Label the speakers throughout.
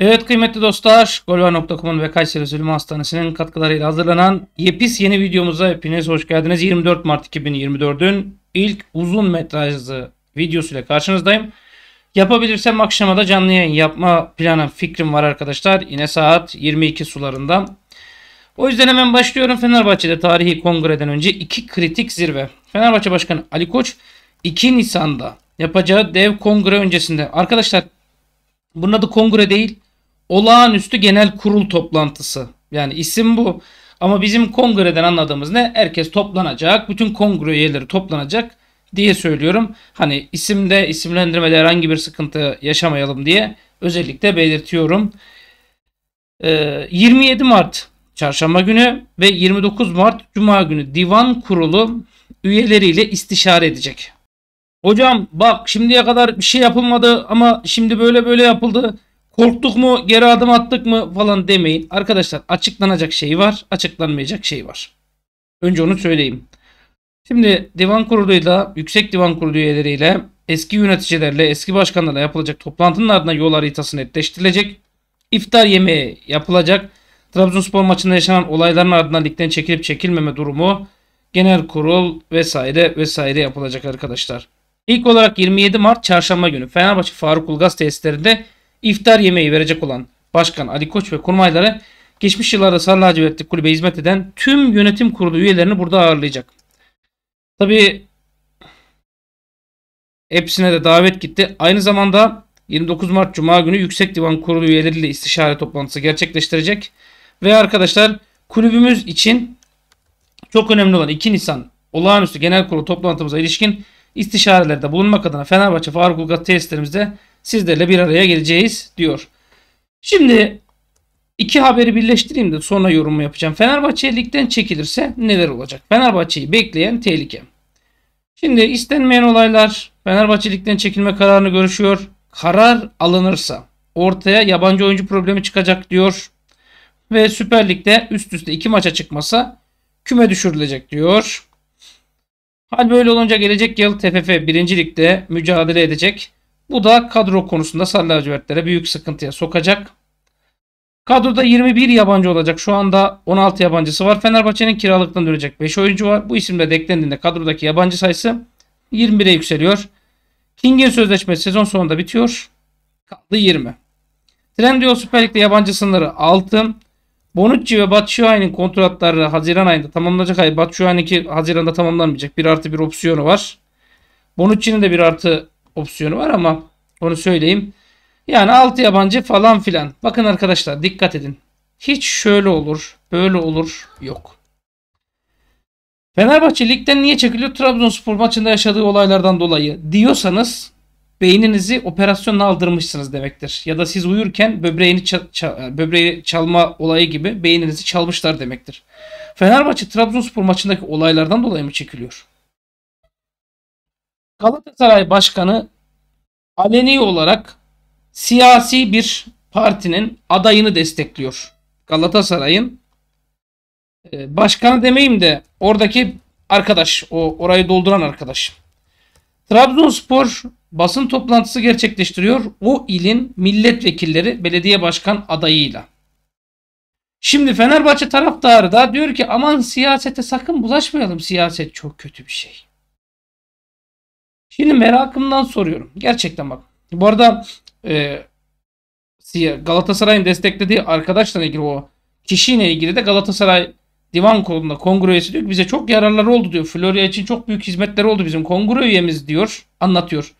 Speaker 1: Evet kıymetli dostlar, golvar.com'un ve Kayseri Zulüm Hastanesi'nin katkılarıyla hazırlanan yepis yeni videomuza hepiniz hoş geldiniz. 24 Mart 2024'ün ilk uzun metrajlı videosuyla karşınızdayım. Yapabilirsem akşama da canlı yayın yapma planı fikrim var arkadaşlar. Yine saat 22 sularında. O yüzden hemen başlıyorum. Fenerbahçe'de tarihi kongreden önce iki kritik zirve. Fenerbahçe Başkanı Ali Koç 2 Nisan'da yapacağı dev kongre öncesinde. Arkadaşlar bunun adı kongre değil olağanüstü genel kurul toplantısı. Yani isim bu. Ama bizim kongreden anladığımız ne? Herkes toplanacak, bütün kongre üyeleri toplanacak diye söylüyorum. Hani isimde, isimlendirmede herhangi bir sıkıntı yaşamayalım diye özellikle belirtiyorum. 27 ee, Mart Çarşamba günü ve 29 Mart Cuma günü divan kurulu üyeleriyle istişare edecek. Hocam bak şimdiye kadar bir şey yapılmadı ama şimdi böyle böyle yapıldı. Korktuk mu geri adım attık mı falan demeyin. Arkadaşlar açıklanacak şey var açıklanmayacak şey var. Önce onu söyleyeyim. Şimdi divan kuruluyla yüksek divan kurulu üyeleriyle eski yöneticilerle eski başkanlarla yapılacak toplantının ardından yol haritası netleştirilecek. İftar yemeği yapılacak. Trabzonspor maçında yaşanan olayların ardından ligden çekilip çekilmeme durumu, genel kurul vesaire vesaire yapılacak arkadaşlar. İlk olarak 27 Mart çarşamba günü Fenerbahçe Faruk Ulgaz tesislerinde iftar yemeği verecek olan Başkan Ali Koç ve kurmayları geçmiş yıllarda Sarılaci Vettik Kulübe hizmet eden tüm yönetim kurulu üyelerini burada ağırlayacak. Tabi hepsine de davet gitti. Aynı zamanda 29 Mart Cuma günü Yüksek Divan Kurulu üyeleriyle istişare toplantısı gerçekleştirecek. Ve arkadaşlar kulübümüz için çok önemli olan 2 Nisan olağanüstü genel kurulu toplantımıza ilişkin istişarelerde bulunmak adına Fenerbahçe Faruk Ulgat tesislerimizde sizlerle bir araya geleceğiz diyor. Şimdi iki haberi birleştireyim de sonra yorumu yapacağım. Fenerbahçe ligden çekilirse neler olacak? Fenerbahçe'yi bekleyen tehlike. Şimdi istenmeyen olaylar Fenerbahçe ligden çekilme kararını görüşüyor. Karar alınırsa ortaya yabancı oyuncu problemi çıkacak diyor. Ve Süper Lig'de üst üste iki maça çıkmasa küme düşürülecek diyor. Hal böyle olunca gelecek yıl TFF 1. Lig'de mücadele edecek. Bu da kadro konusunda sarı lacivertlere büyük sıkıntıya sokacak. Kadroda 21 yabancı olacak. Şu anda 16 yabancısı var. Fenerbahçe'nin kiralıktan dönecek 5 oyuncu var. Bu isimle de eklendiğinde kadrodaki yabancı sayısı 21'e yükseliyor. King'in sözleşmesi sezon sonunda bitiyor. Kaldı 20. Trendyol Süper Lig'de yabancı sınırı 6. Bonucci ve Batshuayi'nin kontratları Haziran ayında tamamlanacak. Hayır Batshuayi'ninki Haziran'da tamamlanmayacak. 1 artı 1 opsiyonu var. Bonucci'nin de 1 artı opsiyonu var ama onu söyleyeyim. Yani altı yabancı falan filan. Bakın arkadaşlar dikkat edin. Hiç şöyle olur, böyle olur yok. Fenerbahçe ligden niye çekiliyor? Trabzonspor maçında yaşadığı olaylardan dolayı diyorsanız beyninizi operasyonla aldırmışsınız demektir. Ya da siz uyurken böbreğini çal çal böbreği çalma olayı gibi beyninizi çalmışlar demektir. Fenerbahçe Trabzonspor maçındaki olaylardan dolayı mı çekiliyor? Galatasaray Başkanı aleni olarak siyasi bir partinin adayını destekliyor. Galatasaray'ın ee, başkanı demeyeyim de oradaki arkadaş, o orayı dolduran arkadaş. Trabzonspor basın toplantısı gerçekleştiriyor o ilin milletvekilleri belediye başkan adayıyla. Şimdi Fenerbahçe taraftarı da diyor ki aman siyasete sakın bulaşmayalım. Siyaset çok kötü bir şey. Şimdi merakımdan soruyorum. Gerçekten bak. Bu arada e, Galatasaray'ın desteklediği arkadaşla ilgili o kişiyle ilgili de Galatasaray Divan Kurulu'nda kongre üyesi diyor ki bize çok yararları oldu diyor. Florya için çok büyük hizmetleri oldu bizim kongre üyemiz diyor. Anlatıyor.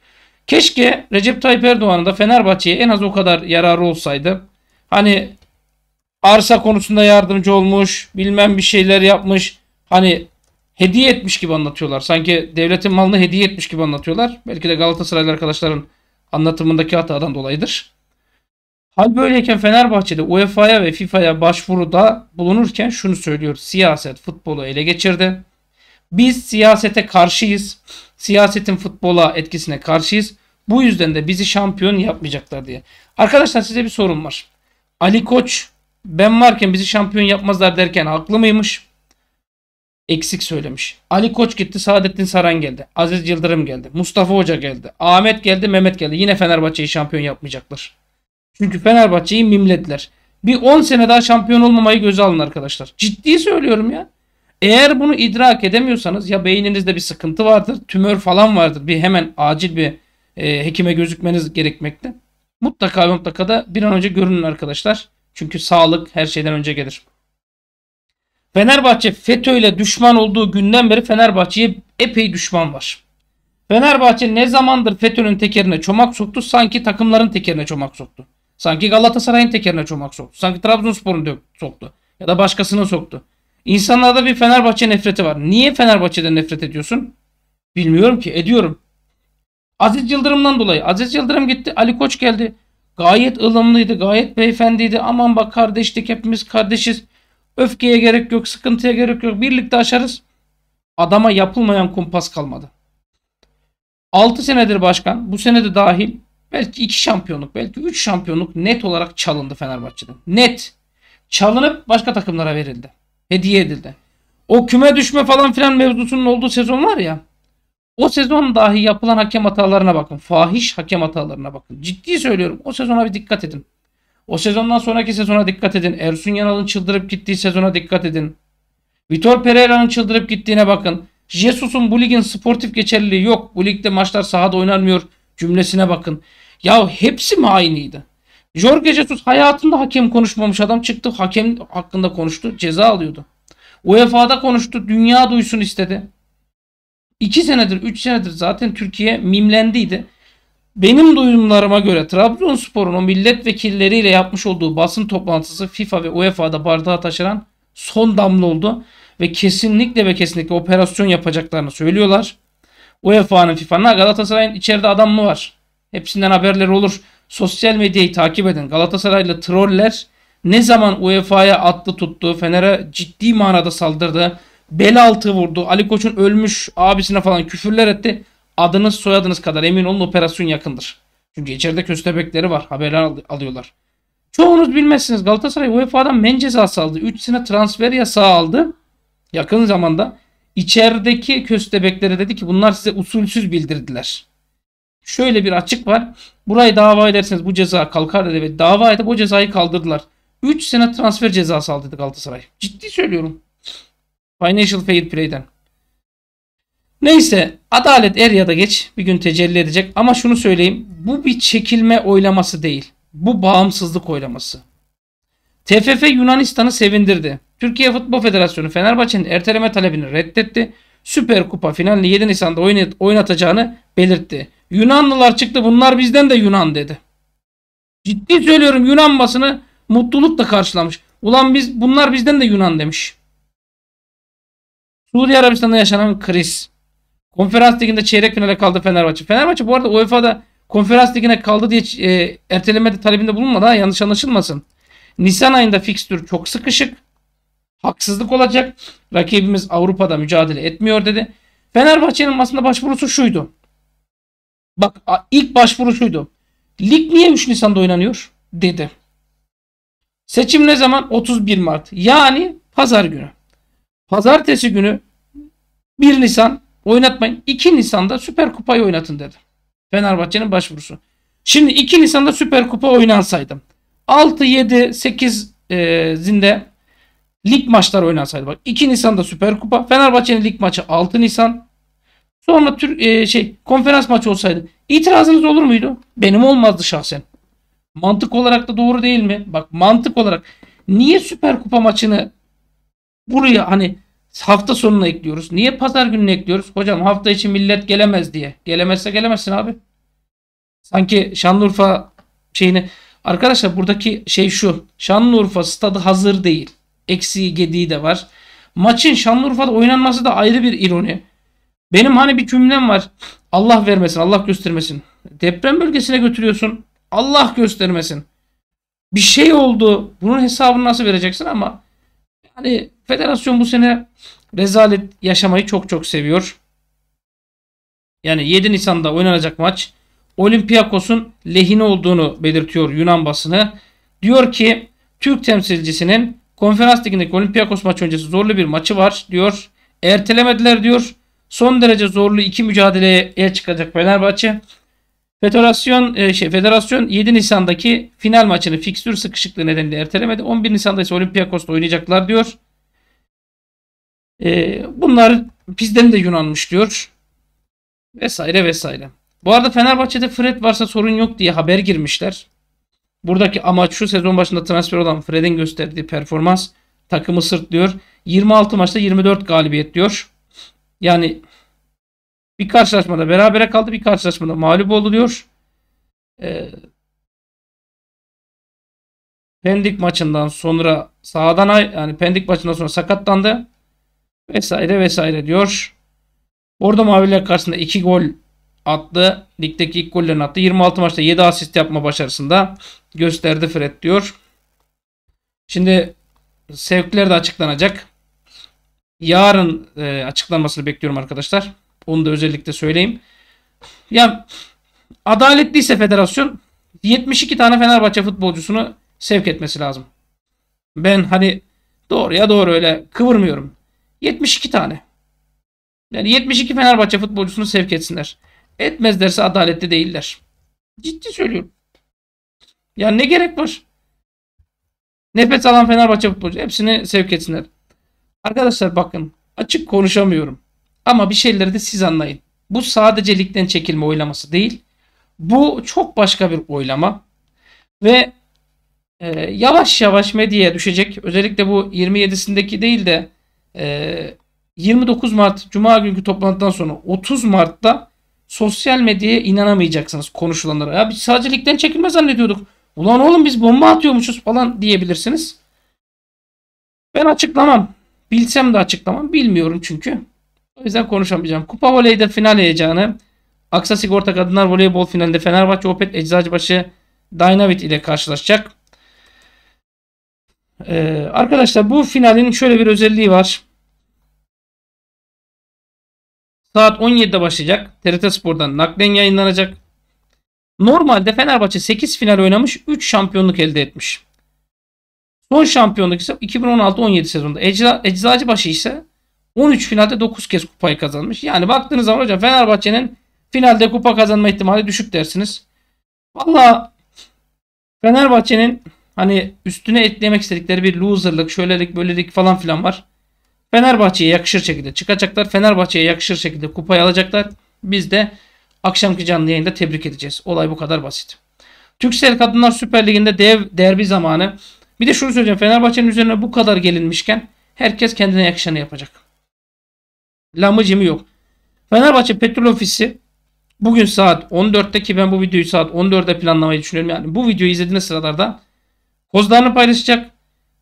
Speaker 1: Keşke Recep Tayyip Erdoğan'ın da Fenerbahçe'ye en az o kadar yararı olsaydı. Hani arsa konusunda yardımcı olmuş, bilmem bir şeyler yapmış. Hani hediye etmiş gibi anlatıyorlar. Sanki devletin malını hediye etmiş gibi anlatıyorlar. Belki de Galatasaraylı arkadaşların anlatımındaki hatadan dolayıdır. Hal böyleyken Fenerbahçe'de UEFA'ya ve FIFA'ya başvuruda bulunurken şunu söylüyor. Siyaset futbolu ele geçirdi. Biz siyasete karşıyız. Siyasetin futbola etkisine karşıyız. Bu yüzden de bizi şampiyon yapmayacaklar diye. Arkadaşlar size bir sorun var. Ali Koç ben varken bizi şampiyon yapmazlar derken haklı mıymış? eksik söylemiş. Ali Koç gitti, Saadettin Saran geldi. Aziz Yıldırım geldi. Mustafa Hoca geldi. Ahmet geldi, Mehmet geldi. Yine Fenerbahçe'yi şampiyon yapmayacaklar. Çünkü Fenerbahçe'yi mimlediler. Bir 10 sene daha şampiyon olmamayı göze alın arkadaşlar. Ciddi söylüyorum ya. Eğer bunu idrak edemiyorsanız ya beyninizde bir sıkıntı vardır, tümör falan vardır. Bir hemen acil bir e, hekime gözükmeniz gerekmekte. Mutlaka mutlaka da bir an önce görünün arkadaşlar. Çünkü sağlık her şeyden önce gelir. Fenerbahçe FETÖ ile düşman olduğu günden beri Fenerbahçe'ye epey düşman var. Fenerbahçe ne zamandır FETÖ'nün tekerine çomak soktu sanki takımların tekerine çomak soktu. Sanki Galatasaray'ın tekerine çomak soktu. Sanki Trabzonspor'un soktu. Ya da başkasını soktu. İnsanlarda bir Fenerbahçe nefreti var. Niye Fenerbahçe'den nefret ediyorsun? Bilmiyorum ki ediyorum. Aziz Yıldırım'dan dolayı. Aziz Yıldırım gitti. Ali Koç geldi. Gayet ılımlıydı. Gayet beyefendiydi. Aman bak kardeşlik hepimiz kardeşiz. Öfkeye gerek yok, sıkıntıya gerek yok. Birlikte aşarız. Adama yapılmayan kumpas kalmadı. 6 senedir başkan, bu senede dahil belki 2 şampiyonluk, belki 3 şampiyonluk net olarak çalındı Fenerbahçe'den. Net. Çalınıp başka takımlara verildi. Hediye edildi. O küme düşme falan filan mevzusunun olduğu sezon var ya. O sezon dahi yapılan hakem hatalarına bakın. Fahiş hakem hatalarına bakın. Ciddi söylüyorum. O sezona bir dikkat edin. O sezondan sonraki sezona dikkat edin. Ersun Yanal'ın çıldırıp gittiği sezona dikkat edin. Vitor Pereira'nın çıldırıp gittiğine bakın. Jesus'un bu ligin sportif geçerliliği yok. Bu ligde maçlar sahada oynanmıyor cümlesine bakın. Ya hepsi mi aynıydı? Jorge Jesus hayatında hakem konuşmamış adam çıktı hakem hakkında konuştu ceza alıyordu. UEFA'da konuştu dünya duysun istedi. 2 senedir 3 senedir zaten Türkiye mimlendiydi. Benim duyumlarıma göre Trabzonspor'un o milletvekilleriyle yapmış olduğu basın toplantısı FIFA ve UEFA'da bardağı taşıran son damla oldu. Ve kesinlikle ve kesinlikle operasyon yapacaklarını söylüyorlar. UEFA'nın FIFA'nın Galatasaray'ın içeride adam mı var? Hepsinden haberleri olur. Sosyal medyayı takip edin. Galatasaraylı troller ne zaman UEFA'ya attı tuttu, Fener'e ciddi manada saldırdı, bel altı vurdu, Ali Koç'un ölmüş abisine falan küfürler etti adınız soyadınız kadar emin olun operasyon yakındır. Çünkü içeride köstebekleri var. Haberler alıyorlar. Çoğunuz bilmezsiniz Galatasaray UEFA'dan men cezası aldı. 3 sene transfer yasağı aldı. Yakın zamanda içerideki köstebeklere dedi ki bunlar size usulsüz bildirdiler. Şöyle bir açık var. Burayı dava ederseniz bu ceza kalkar dedi ve dava edip o cezayı kaldırdılar. 3 sene transfer cezası aldı Galatasaray. Ciddi söylüyorum. Financial Fair Play'den. Neyse adalet er ya da geç bir gün tecelli edecek ama şunu söyleyeyim bu bir çekilme oylaması değil. Bu bağımsızlık oylaması. TFF Yunanistan'ı sevindirdi. Türkiye Futbol Federasyonu Fenerbahçe'nin erteleme talebini reddetti. Süper Kupa finalini 7 Nisan'da oynatacağını belirtti. Yunanlılar çıktı bunlar bizden de Yunan dedi. Ciddi söylüyorum Yunan basını mutlulukla karşılamış. Ulan biz bunlar bizden de Yunan demiş. Suudi Arabistan'da yaşanan kriz Konferans liginde çeyrek finale kaldı Fenerbahçe. Fenerbahçe bu arada UEFA'da konferans ligine kaldı diye e, erteleme talebinde bulunmadı. Ha, yanlış anlaşılmasın. Nisan ayında fikstür çok sıkışık. Haksızlık olacak. Rakibimiz Avrupa'da mücadele etmiyor dedi. Fenerbahçe'nin aslında başvurusu şuydu. Bak ilk başvuru şuydu. Lig niye 3 Nisan'da oynanıyor? Dedi. Seçim ne zaman? 31 Mart. Yani pazar günü. Pazartesi günü 1 Nisan Oynatmayın. 2 Nisan'da Süper Kupa'yı oynatın dedi. Fenerbahçe'nin başvurusu. Şimdi 2 Nisan'da Süper Kupa oynansaydı. 6, 7, 8 e, zinde lig maçları oynansaydı. Bak 2 Nisan'da Süper Kupa. Fenerbahçe'nin lig maçı 6 Nisan. Sonra tür, e, şey konferans maçı olsaydı. İtirazınız olur muydu? Benim olmazdı şahsen. Mantık olarak da doğru değil mi? Bak mantık olarak niye Süper Kupa maçını buraya hani Hafta sonuna ekliyoruz. Niye pazar gününe ekliyoruz? Hocam hafta içi millet gelemez diye. Gelemezse gelemezsin abi. Sanki Şanlıurfa şeyini... Arkadaşlar buradaki şey şu. Şanlıurfa stadı hazır değil. Eksiği gediği de var. Maçın Şanlıurfa'da oynanması da ayrı bir ironi. Benim hani bir cümlem var. Allah vermesin, Allah göstermesin. Deprem bölgesine götürüyorsun. Allah göstermesin. Bir şey oldu. Bunun hesabını nasıl vereceksin ama Hani federasyon bu sene rezalet yaşamayı çok çok seviyor. Yani 7 Nisan'da oynanacak maç Olympiakos'un lehine olduğunu belirtiyor Yunan basını. Diyor ki Türk temsilcisinin konferans ligindeki Olympiakos maç öncesi zorlu bir maçı var diyor. Ertelemediler diyor. Son derece zorlu iki mücadeleye çıkacak Fenerbahçe. Federasyon e, şey, Federasyon 7 Nisan'daki final maçını fikstür sıkışıklığı nedeniyle ertelemedi. 11 Nisan'da ise Olympiakos'ta oynayacaklar diyor. E, bunlar bizden de Yunanmış diyor. Vesaire vesaire. Bu arada Fenerbahçe'de Fred varsa sorun yok diye haber girmişler. Buradaki amaç şu sezon başında transfer olan Fred'in gösterdiği performans takımı sırtlıyor. 26 maçta 24 galibiyet diyor. Yani bir karşılaşmada berabere kaldı. Bir karşılaşmada mağlup oluyor. Ee, Pendik maçından sonra sahadan ay yani Pendik maçından sonra sakatlandı. Vesaire vesaire diyor. Orada Maviler karşısında 2 gol attı. Ligdeki ilk gollerini attı. 26 maçta 7 asist yapma başarısında gösterdi Fred diyor. Şimdi sevkler de açıklanacak. Yarın e, açıklanmasını bekliyorum arkadaşlar. Onu da özellikle söyleyeyim. Ya adaletliyse federasyon 72 tane Fenerbahçe futbolcusunu sevk etmesi lazım. Ben hani doğru ya doğru öyle kıvırmıyorum. 72 tane. Yani 72 Fenerbahçe futbolcusunu sevk etsinler. Etmezlerse adaletli değiller. Ciddi söylüyorum. Ya ne gerek var? Nefes alan Fenerbahçe futbolcu hepsini sevk etsinler. Arkadaşlar bakın açık konuşamıyorum. Ama bir şeyleri de siz anlayın. Bu sadece ligden çekilme oylaması değil. Bu çok başka bir oylama. Ve e, yavaş yavaş medyaya düşecek. Özellikle bu 27'sindeki değil de e, 29 Mart Cuma günkü toplantıdan sonra 30 Mart'ta sosyal medyaya inanamayacaksınız konuşulanlara. Ya biz sadece ligden çekilme zannediyorduk. Ulan oğlum biz bomba atıyormuşuz falan diyebilirsiniz. Ben açıklamam. Bilsem de açıklamam. Bilmiyorum çünkü. O yüzden konuşamayacağım. Kupa voleyde final heyecanı. Aksa Sigorta Kadınlar Voleybol finalinde Fenerbahçe Opet Eczacıbaşı Dynavit ile karşılaşacak. Ee, arkadaşlar bu finalin şöyle bir özelliği var. Saat 17'de başlayacak. TRT Spor'dan naklen yayınlanacak. Normalde Fenerbahçe 8 final oynamış 3 şampiyonluk elde etmiş. Son şampiyonluk ise 2016-17 sezonunda. Eczacıbaşı ise 13 finalde 9 kez kupayı kazanmış. Yani baktığınız zaman hocam Fenerbahçe'nin finalde kupa kazanma ihtimali düşük dersiniz. Valla Fenerbahçe'nin hani üstüne eklemek istedikleri bir loserlık, şöylelik, böylelik falan filan var. Fenerbahçe'ye yakışır şekilde çıkacaklar. Fenerbahçe'ye yakışır şekilde kupayı alacaklar. Biz de akşamki canlı yayında tebrik edeceğiz. Olay bu kadar basit. Türksel Kadınlar Süper Ligi'nde dev derbi zamanı. Bir de şunu söyleyeceğim. Fenerbahçe'nin üzerine bu kadar gelinmişken herkes kendine yakışanı yapacak. Lamıcımı yok. Fenerbahçe Petrol Ofisi bugün saat 14'te ki ben bu videoyu saat 14'de planlamayı düşünüyorum. Yani bu videoyu izlediğiniz sıralarda kozlarını paylaşacak.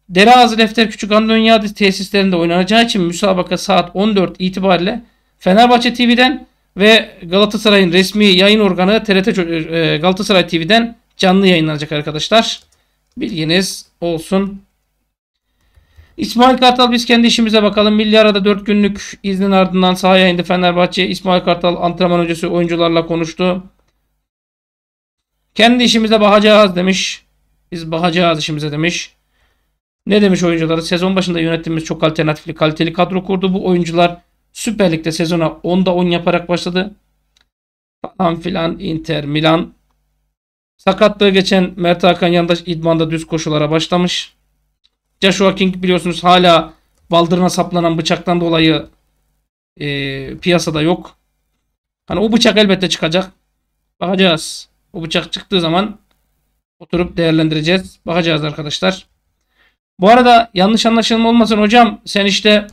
Speaker 1: Dereazı Lefter Küçük Andonyadis tesislerinde oynanacağı için müsabaka saat 14 itibariyle Fenerbahçe TV'den ve Galatasaray'ın resmi yayın organı TRT e, Galatasaray TV'den canlı yayınlanacak arkadaşlar. Bilginiz olsun. İsmail Kartal biz kendi işimize bakalım. Milli arada 4 günlük iznin ardından sahaya indi Fenerbahçe. İsmail Kartal antrenman öncesi oyuncularla konuştu. Kendi işimize bakacağız demiş. Biz bakacağız işimize demiş. Ne demiş oyuncuları? Sezon başında yönettiğimiz çok alternatifli kaliteli kadro kurdu. Bu oyuncular Süper Lig'de sezona 10'da 10 yaparak başladı. Falan filan Inter Milan. Sakatlığı geçen Mert Hakan Yandaş idmanda düz koşulara başlamış. Joshua King biliyorsunuz hala baldırına saplanan bıçaktan dolayı e, piyasada yok. Hani o bıçak elbette çıkacak. Bakacağız. O bıçak çıktığı zaman oturup değerlendireceğiz. Bakacağız arkadaşlar. Bu arada yanlış anlaşılma olmasın hocam. Sen işte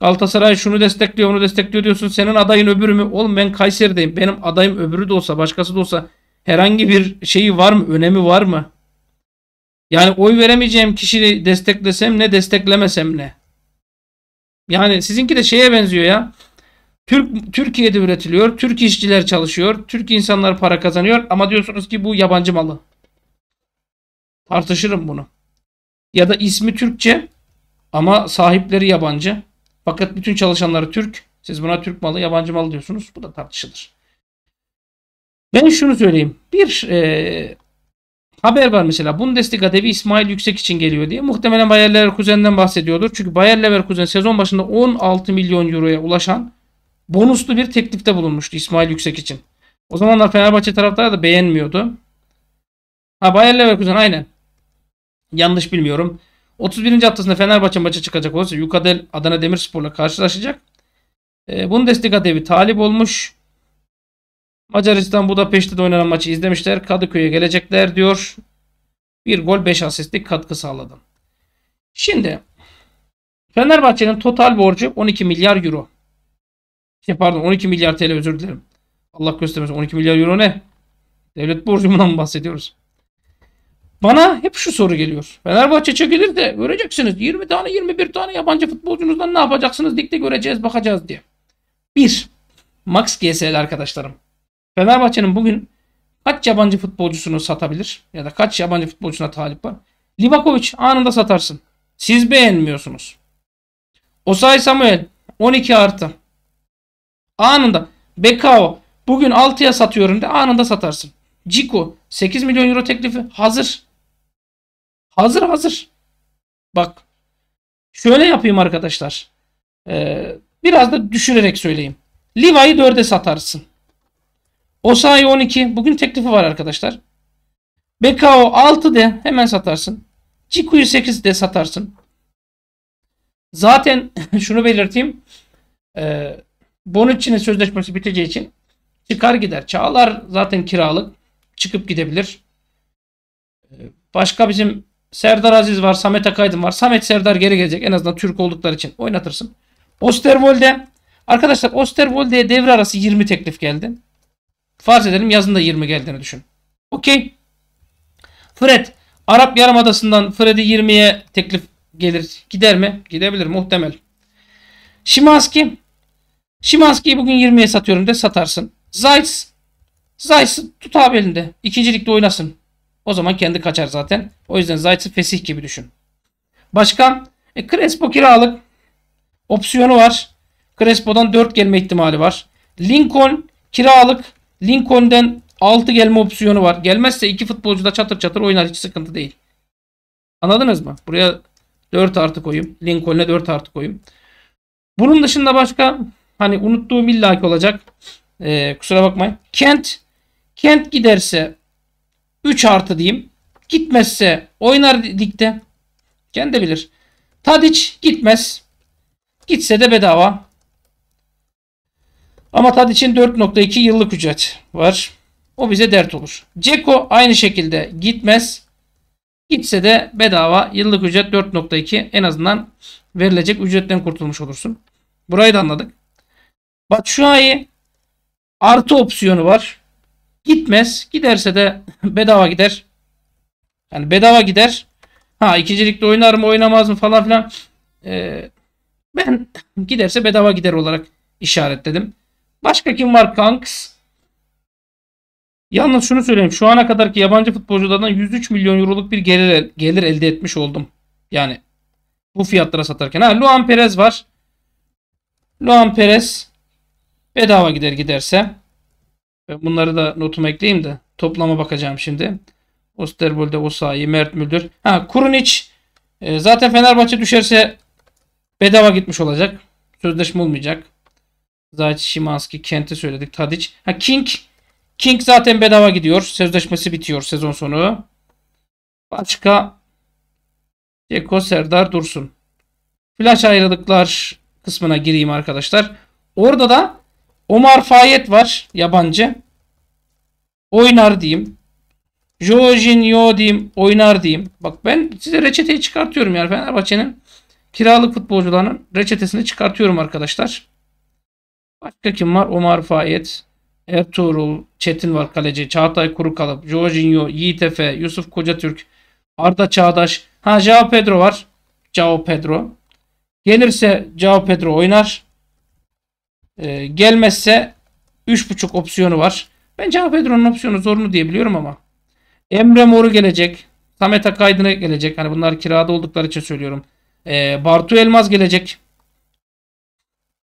Speaker 1: Galatasaray şunu destekliyor, onu destekliyor diyorsun. Senin adayın öbürü mü? Oğlum ben Kayseri'deyim. Benim adayım öbürü de olsa, başkası da olsa herhangi bir şeyi var mı? Önemi var mı? Yani oy veremeyeceğim kişiyi desteklesem ne desteklemesem ne. Yani sizinki de şeye benziyor ya. Türk Türkiye'de üretiliyor. Türk işçiler çalışıyor. Türk insanlar para kazanıyor ama diyorsunuz ki bu yabancı malı. Tartışırım bunu. Ya da ismi Türkçe ama sahipleri yabancı. Fakat bütün çalışanları Türk. Siz buna Türk malı, yabancı malı diyorsunuz. Bu da tartışılır. Ben şunu söyleyeyim. Bir e, haber var mesela Bundesliga devi İsmail Yüksek için geliyor diye. Muhtemelen Bayer Leverkusen'den bahsediyordur. Çünkü Bayer Leverkusen sezon başında 16 milyon euroya ulaşan bonuslu bir teklifte bulunmuştu İsmail Yüksek için. O zamanlar Fenerbahçe taraftarı da beğenmiyordu. Ha Bayer Leverkusen aynen. Yanlış bilmiyorum. 31. haftasında Fenerbahçe maça çıkacak olursa Yukadel Adana Demirspor'la karşılaşacak. E, Bundesliga devi talip olmuş. Macaristan Budapeşte'de oynanan maçı izlemişler. Kadıköy'e gelecekler diyor. Bir gol 5 asistlik katkı sağladım. Şimdi Fenerbahçe'nin total borcu 12 milyar euro. Şey pardon 12 milyar TL özür dilerim. Allah göstermesin 12 milyar euro ne? Devlet borcundan bahsediyoruz. Bana hep şu soru geliyor. Fenerbahçe çekilir de göreceksiniz 20 tane 21 tane yabancı futbolcunuzdan ne yapacaksınız? Dikte göreceğiz bakacağız diye. 1. Max GSL arkadaşlarım. Fenerbahçe'nin bugün kaç yabancı futbolcusunu satabilir? Ya da kaç yabancı futbolcusuna talip var? Livakovic anında satarsın. Siz beğenmiyorsunuz. Osay Samuel 12 artı. Anında. Bekao bugün 6'ya satıyorum de anında satarsın. Ciku 8 milyon euro teklifi hazır. Hazır hazır. Bak şöyle yapayım arkadaşlar. Ee, biraz da düşürerek söyleyeyim. Liva'yı 4'e satarsın. Osayi 12. Bugün teklifi var arkadaşlar. Bekao 6 de hemen satarsın. Cikuyu 8 de satarsın. Zaten şunu belirteyim. E, Bonucci'nin sözleşmesi biteceği için çıkar gider. Çağlar zaten kiralık. Çıkıp gidebilir. Ee, başka bizim Serdar Aziz var. Samet Akaydın var. Samet Serdar geri gelecek. En azından Türk oldukları için oynatırsın. Osterwolde. Arkadaşlar Osterwolde'ye devre arası 20 teklif geldi. Farz edelim yazın da 20 geldiğini düşün. Okey. Fred. Arap Yarımadası'ndan Fred'i 20'ye teklif gelir. Gider mi? Gidebilir muhtemel. Şimanski. Şimanski'yi bugün 20'ye satıyorum de satarsın. Zayt, Zayt's tut abi elinde. İkincilikte oynasın. O zaman kendi kaçar zaten. O yüzden Zayt'ı fesih gibi düşün. Başkan. E, Crespo kiralık. Opsiyonu var. Crespo'dan 4 gelme ihtimali var. Lincoln kiralık. Lincoln'den 6 gelme opsiyonu var. Gelmezse iki futbolcu da çatır çatır oynar. Hiç sıkıntı değil. Anladınız mı? Buraya 4 artı koyayım. Lincoln'e 4 artı koyayım. Bunun dışında başka hani unuttuğum illaki olacak. Ee, kusura bakmayın. Kent Kent giderse 3 artı diyeyim. Gitmezse oynar dikte. Kendi bilir. Tadiç gitmez. Gitse de bedava. Ama Tadic'in 4.2 yıllık ücret var. O bize dert olur. Ceko aynı şekilde gitmez. Gitse de bedava yıllık ücret 4.2 en azından verilecek ücretten kurtulmuş olursun. Burayı da anladık. şu Batshuayi artı opsiyonu var. Gitmez. Giderse de bedava gider. Yani bedava gider. Ha ikincilikte oynar mı oynamaz mı falan filan. Ee, ben giderse bedava gider olarak işaretledim. Başka kim var Kanks? Yalnız şunu söyleyeyim. Şu ana kadarki yabancı futbolculardan 103 milyon euroluk bir gelir, gelir elde etmiş oldum. Yani bu fiyatlara satarken. Ha Luan Perez var. Luan Perez bedava gider giderse. Ben bunları da notuma ekleyeyim de toplama bakacağım şimdi. Osterbol'de Osayi, Mert Müldür. Ha Kurunic e, zaten Fenerbahçe düşerse bedava gitmiş olacak. Sözleşme olmayacak. Zayt, Şimanski, Kent'e söyledik. Tadic. Ha King. King zaten bedava gidiyor. Sözleşmesi bitiyor sezon sonu. Başka Ceko Serdar Dursun. Flash ayrılıklar kısmına gireyim arkadaşlar. Orada da Omar Fayet var. Yabancı. Oynar diyeyim. Jorginho diyeyim. Oynar diyeyim. Bak ben size reçeteyi çıkartıyorum yani Fenerbahçe'nin kiralık futbolcularının reçetesini çıkartıyorum arkadaşlar. Başka kim var? Omar Fayet, Ertuğrul, Çetin var kaleci, Çağatay Kurukalıp, Jorginho, Yiğit Efe, Yusuf Kocatürk, Arda Çağdaş. Ha Jao Pedro var. Jao Pedro. Gelirse Jao Pedro oynar. Ee, gelmezse 3.5 opsiyonu var. Ben Jao Pedro'nun opsiyonu zorunlu diye biliyorum ama. Emre Mor'u gelecek. Samet Akaydın'a gelecek. Hani bunlar kirada oldukları için söylüyorum. Ee, Bartu Elmaz gelecek.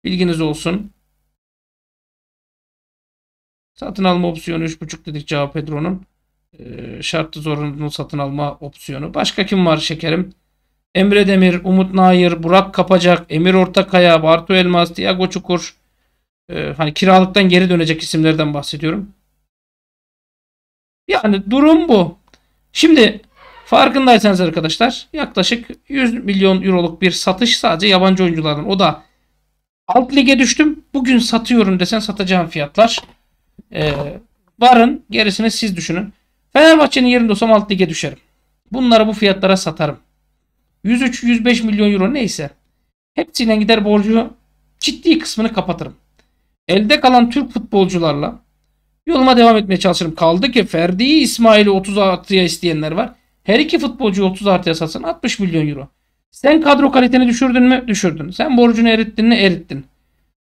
Speaker 1: Bilginiz olsun. Satın alma opsiyonu 3.5 dedik cevap Pedro'nun. Ee, şartlı zorunlu satın alma opsiyonu. Başka kim var şekerim? Emre Demir, Umut Nair, Burak Kapacak, Emir Ortakaya, Bartu Elmas, Tiago Çukur. Ee, hani kiralıktan geri dönecek isimlerden bahsediyorum. Yani durum bu. Şimdi farkındaysanız arkadaşlar yaklaşık 100 milyon euroluk bir satış sadece yabancı oyunculardan. O da alt lige düştüm. Bugün satıyorum desen satacağım fiyatlar e, varın gerisini siz düşünün. Fenerbahçe'nin yerinde olsam alt lige düşerim. Bunları bu fiyatlara satarım. 103-105 milyon euro neyse. Hepsiyle gider borcu ciddi kısmını kapatırım. Elde kalan Türk futbolcularla yoluma devam etmeye çalışırım. Kaldı ki Ferdi, İsmail'i 30 artıya isteyenler var. Her iki futbolcu 30 artıya satsın 60 milyon euro. Sen kadro kaliteni düşürdün mü? Düşürdün. Sen borcunu erittin mi? Erittin.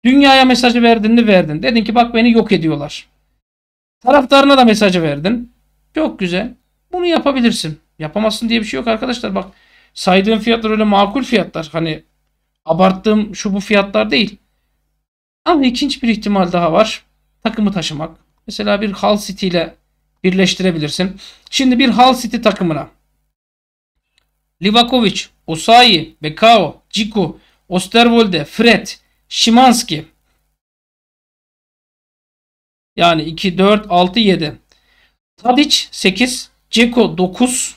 Speaker 1: Dünyaya mesajı verdin mi verdin. Dedin ki bak beni yok ediyorlar. Taraftarına da mesajı verdin. Çok güzel. Bunu yapabilirsin. Yapamazsın diye bir şey yok arkadaşlar. Bak saydığım fiyatlar öyle makul fiyatlar. Hani abarttığım şu bu fiyatlar değil. Ama ikinci bir ihtimal daha var. Takımı taşımak. Mesela bir Hull City ile birleştirebilirsin. Şimdi bir Hull City takımına Livakovic, Osayi, Bekao, Ciku, Osterwolde, Fred, Şimanski. Yani 2, 4, 6, 7. Tadic 8. Ceko 9.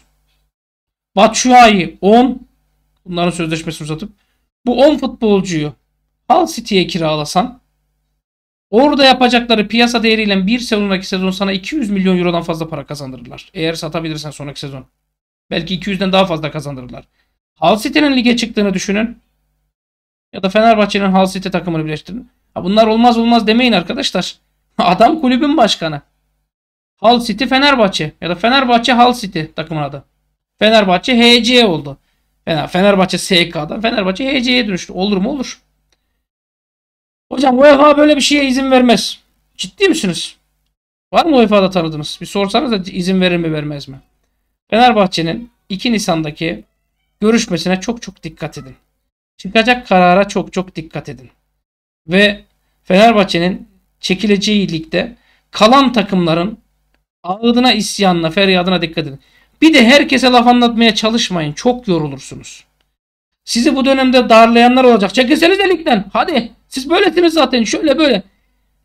Speaker 1: Batshuayi 10. Bunların sözleşmesini uzatıp. Bu 10 futbolcuyu Hull City'ye kiralasan orada yapacakları piyasa değeriyle bir sonraki sezon sana 200 milyon eurodan fazla para kazandırırlar. Eğer satabilirsen sonraki sezon. Belki 200'den daha fazla kazandırırlar. Hull City'nin lige çıktığını düşünün. Ya da Fenerbahçe'nin Hull City takımını birleştirin. Ha bunlar olmaz olmaz demeyin arkadaşlar. Adam kulübün başkanı. Hull City Fenerbahçe ya da Fenerbahçe Hull City takımın adı. Fenerbahçe HC oldu. Fenerbahçe SK'dan Fenerbahçe HC'ye dönüştü. Olur mu? Olur. Hocam UEFA böyle bir şeye izin vermez. Ciddi misiniz? Var mı UEFA'da tanıdınız? Bir sorsanız da izin verir mi vermez mi? Fenerbahçe'nin 2 Nisan'daki görüşmesine çok çok dikkat edin. Çıkacak karara çok çok dikkat edin. Ve Fenerbahçe'nin çekileceği ligde kalan takımların ağıdına isyanına feryadına dikkat edin. Bir de herkese laf anlatmaya çalışmayın. Çok yorulursunuz. Sizi bu dönemde darlayanlar olacak. Çekilseniz de ligden. Hadi siz böylesiniz zaten şöyle böyle.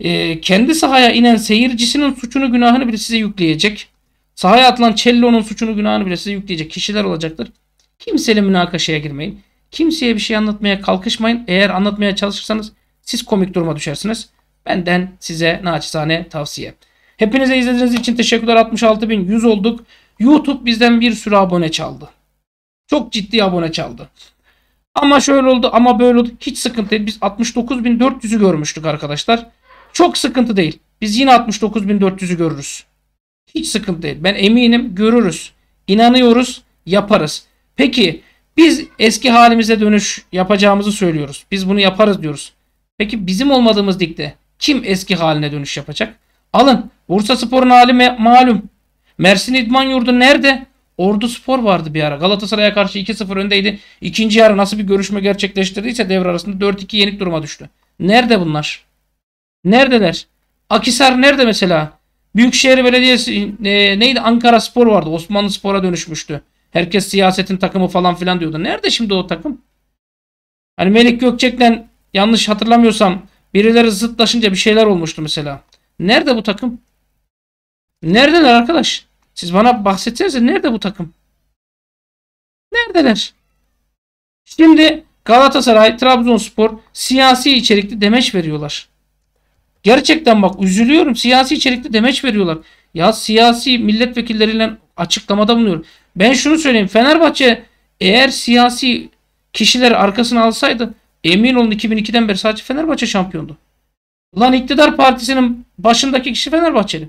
Speaker 1: Ee, kendi sahaya inen seyircisinin suçunu günahını bile size yükleyecek. Sahaya atılan Cello'nun suçunu günahını bile size yükleyecek kişiler olacaktır. Kimseyle münakaşaya girmeyin. Kimseye bir şey anlatmaya kalkışmayın. Eğer anlatmaya çalışırsanız siz komik duruma düşersiniz. Benden size naçizane tavsiye. Hepinize izlediğiniz için teşekkürler. 66.100 olduk. YouTube bizden bir sürü abone çaldı. Çok ciddi abone çaldı. Ama şöyle oldu ama böyle oldu. Hiç sıkıntı değil. Biz 69.400'ü görmüştük arkadaşlar. Çok sıkıntı değil. Biz yine 69.400'ü görürüz. Hiç sıkıntı değil. Ben eminim görürüz. İnanıyoruz yaparız. Peki biz eski halimize dönüş yapacağımızı söylüyoruz. Biz bunu yaparız diyoruz. Peki bizim olmadığımız ligde kim eski haline dönüş yapacak? Alın Bursa Spor'un hali malum. Mersin İdman Yurdu nerede? Ordu Spor vardı bir ara. Galatasaray'a karşı 2-0 öndeydi. İkinci yarı nasıl bir görüşme gerçekleştirdiyse devre arasında 4-2 yenik duruma düştü. Nerede bunlar? Neredeler? Akisar nerede mesela? Büyükşehir Belediyesi e, neydi? Ankara Spor vardı. Osmanlı Spor'a dönüşmüştü. Herkes siyasetin takımı falan filan diyordu. Nerede şimdi o takım? Hani Melik Gökçek'le yanlış hatırlamıyorsam birileri zıtlaşınca bir şeyler olmuştu mesela. Nerede bu takım? Neredeler arkadaş? Siz bana bahsetsenize nerede bu takım? Neredeler? Şimdi Galatasaray, Trabzonspor siyasi içerikli demeç veriyorlar. Gerçekten bak üzülüyorum. Siyasi içerikli demeç veriyorlar. Ya siyasi milletvekilleriyle açıklamada bulunuyor. Ben şunu söyleyeyim. Fenerbahçe eğer siyasi kişiler arkasını alsaydı emin olun 2002'den beri sadece Fenerbahçe şampiyondu. Lan iktidar partisinin başındaki kişi Fenerbahçeli.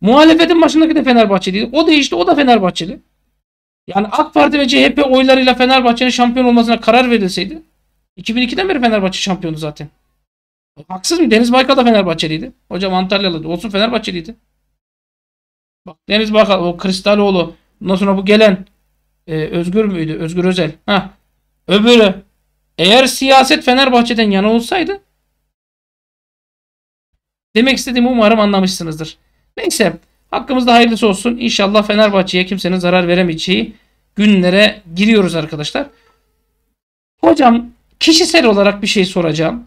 Speaker 1: Muhalefetin başındaki de Fenerbahçeliydi. O değişti o da Fenerbahçeli. Yani AK Parti ve CHP oylarıyla Fenerbahçe'nin şampiyon olmasına karar verilseydi 2002'den beri Fenerbahçe şampiyonu zaten. Haksız mı? Deniz Baykal da Fenerbahçeliydi. Hocam Antalyalıydı. Olsun Fenerbahçeliydi. Bak Deniz Baykal, o Kristaloğlu, Ondan sonra bu gelen e, Özgür müydü? Özgür Özel. Ha. Öbürü eğer siyaset Fenerbahçe'den yana olsaydı demek istediğimi umarım anlamışsınızdır. Neyse hakkımızda hayırlısı olsun. İnşallah Fenerbahçe'ye kimsenin zarar veremeyeceği günlere giriyoruz arkadaşlar. Hocam kişisel olarak bir şey soracağım.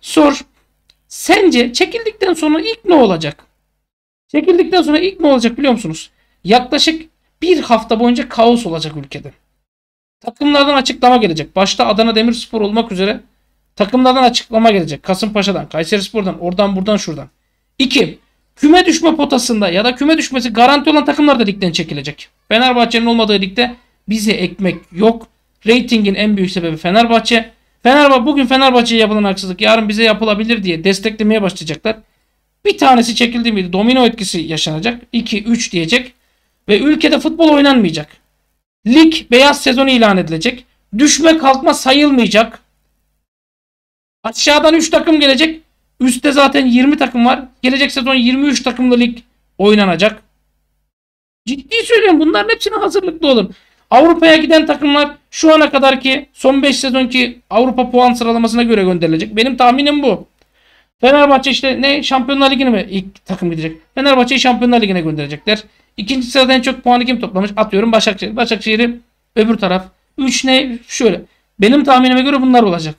Speaker 1: Sor. Sence çekildikten sonra ilk ne olacak? Çekildikten sonra ilk ne olacak biliyor musunuz? Yaklaşık bir hafta boyunca kaos olacak ülkede. Takımlardan açıklama gelecek. Başta Adana Demirspor olmak üzere takımlardan açıklama gelecek. Kasımpaşa'dan, Kayserispor'dan, oradan buradan şuradan. İki, Küme düşme potasında ya da küme düşmesi garanti olan takımlar da ligden çekilecek. Fenerbahçe'nin olmadığı ligde bize ekmek yok. Ratingin en büyük sebebi Fenerbahçe. Fenerbahçe bugün Fenerbahçe'ye yapılan haksızlık yarın bize yapılabilir diye desteklemeye başlayacaklar. Bir tanesi çekildi miydi domino etkisi yaşanacak. 2 3 diyecek ve ülkede futbol oynanmayacak. Lig beyaz sezonu ilan edilecek. Düşme kalkma sayılmayacak. Aşağıdan 3 takım gelecek. Üste zaten 20 takım var. Gelecek sezon 23 takımlı lig oynanacak. Ciddi söylüyorum bunların hepsine hazırlıklı olun. Avrupa'ya giden takımlar şu ana kadar ki son 5 sezonki Avrupa puan sıralamasına göre gönderilecek. Benim tahminim bu. Fenerbahçe işte ne Şampiyonlar Ligi'ne mi ilk takım gidecek? Fenerbahçe'yi Şampiyonlar Ligi'ne gönderecekler. İkinci sırada en çok puanı kim toplamış? Atıyorum Başakşehir. Başakşehir'i öbür taraf. 3 ne? Şöyle. Benim tahminime göre bunlar olacak.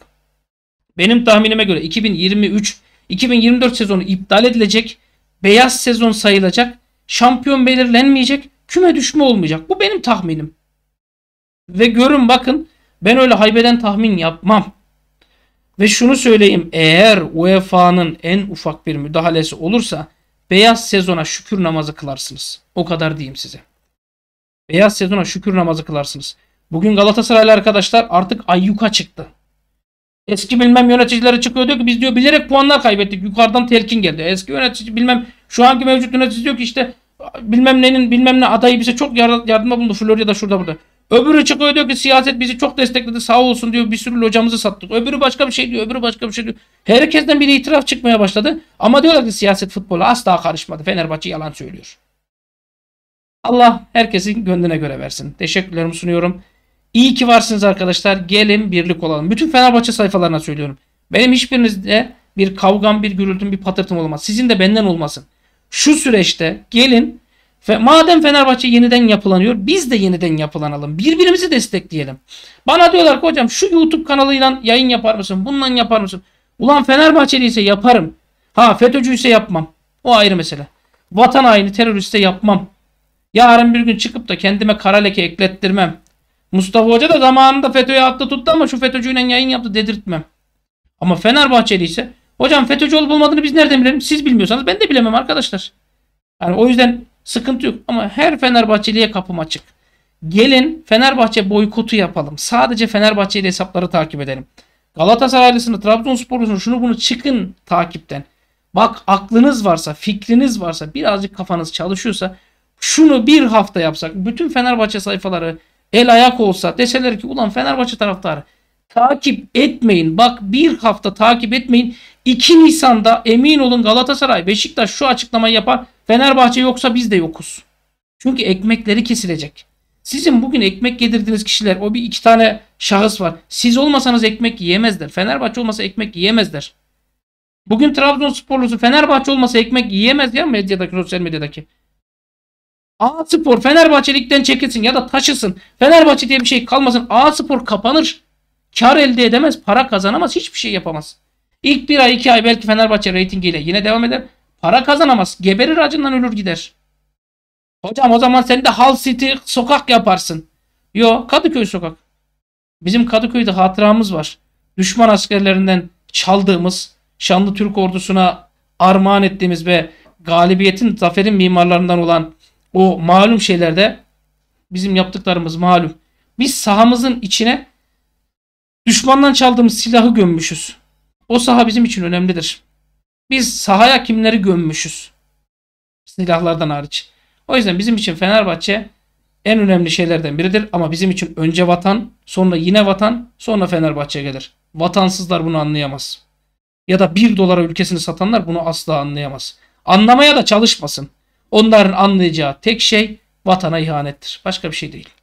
Speaker 1: Benim tahminime göre 2023 2024 sezonu iptal edilecek. Beyaz sezon sayılacak. Şampiyon belirlenmeyecek. Küme düşme olmayacak. Bu benim tahminim. Ve görün bakın ben öyle haybeden tahmin yapmam. Ve şunu söyleyeyim eğer UEFA'nın en ufak bir müdahalesi olursa Beyaz sezona şükür namazı kılarsınız. O kadar diyeyim size. Beyaz sezona şükür namazı kılarsınız. Bugün Galatasaraylı arkadaşlar artık ayyuka çıktı. Eski bilmem yöneticileri çıkıyor diyor ki biz diyor bilerek puanlar kaybettik. Yukarıdan telkin geldi. Eski yönetici bilmem şu anki mevcut yönetici diyor ki işte bilmem nenin bilmem ne adayı bize çok yardıma bulundu. Florya'da şurada burada. Öbürü çıkıyor diyor ki siyaset bizi çok destekledi sağ olsun diyor bir sürü locamızı sattık. Öbürü başka bir şey diyor öbürü başka bir şey diyor. Herkesten bir itiraf çıkmaya başladı. Ama diyorlar ki siyaset futbola asla karışmadı. Fenerbahçe yalan söylüyor. Allah herkesin gönlüne göre versin. Teşekkürlerimi sunuyorum. İyi ki varsınız arkadaşlar. Gelin birlik olalım. Bütün Fenerbahçe sayfalarına söylüyorum. Benim hiçbirinizde bir kavgam, bir gürültüm, bir patırtım olmaz. Sizin de benden olmasın. Şu süreçte gelin Madem Fenerbahçe yeniden yapılanıyor biz de yeniden yapılanalım. Birbirimizi destekleyelim. Bana diyorlar ki hocam şu YouTube kanalıyla yayın yapar mısın? Bundan yapar mısın? Ulan Fenerbahçeli ise yaparım. Ha FETÖ'cü ise yapmam. O ayrı mesele. Vatan haini teröriste yapmam. Yarın bir gün çıkıp da kendime kara leke eklettirmem. Mustafa Hoca da zamanında FETÖ'ye aklı tuttu ama şu FETÖ'cüyle yayın yaptı dedirtmem. Ama Fenerbahçeli ise hocam FETÖ'cü olup olmadığını biz nereden bilelim? Siz bilmiyorsanız ben de bilemem arkadaşlar. Yani o yüzden Sıkıntı yok ama her Fenerbahçeli'ye kapım açık. Gelin Fenerbahçe boykotu yapalım. Sadece Fenerbahçe ile hesapları takip edelim. Galatasaraylısını, Trabzonsporlusunu şunu bunu çıkın takipten. Bak aklınız varsa, fikriniz varsa, birazcık kafanız çalışıyorsa şunu bir hafta yapsak. Bütün Fenerbahçe sayfaları el ayak olsa deseler ki ulan Fenerbahçe taraftarı takip etmeyin. Bak bir hafta takip etmeyin. 2 Nisan'da emin olun Galatasaray, Beşiktaş şu açıklamayı yapar. Fenerbahçe yoksa biz de yokuz. Çünkü ekmekleri kesilecek. Sizin bugün ekmek yedirdiğiniz kişiler o bir iki tane şahıs var. Siz olmasanız ekmek yiyemezler. Fenerbahçe olmasa ekmek yiyemezler. Bugün Trabzonsporlusu Fenerbahçe olmasa ekmek yiyemez ya medyadaki sosyal medyadaki. A Spor Fenerbahçelikten çekilsin ya da taşısın. Fenerbahçe diye bir şey kalmasın. A Spor kapanır. Kar elde edemez, para kazanamaz, hiçbir şey yapamaz. İlk bir ay iki ay belki Fenerbahçe reytingiyle yine devam eder. Para kazanamaz. Geberir acından ölür gider. Hocam o zaman sen de Hal City sokak yaparsın. Yo Kadıköy sokak. Bizim Kadıköy'de hatıramız var. Düşman askerlerinden çaldığımız, şanlı Türk ordusuna armağan ettiğimiz ve galibiyetin, zaferin mimarlarından olan o malum şeylerde bizim yaptıklarımız malum. Biz sahamızın içine düşmandan çaldığımız silahı gömmüşüz. O saha bizim için önemlidir. Biz sahaya kimleri gömmüşüz? Silahlardan hariç. O yüzden bizim için Fenerbahçe en önemli şeylerden biridir. Ama bizim için önce vatan, sonra yine vatan, sonra Fenerbahçe gelir. Vatansızlar bunu anlayamaz. Ya da bir dolara ülkesini satanlar bunu asla anlayamaz. Anlamaya da çalışmasın. Onların anlayacağı tek şey vatana ihanettir. Başka bir şey değil.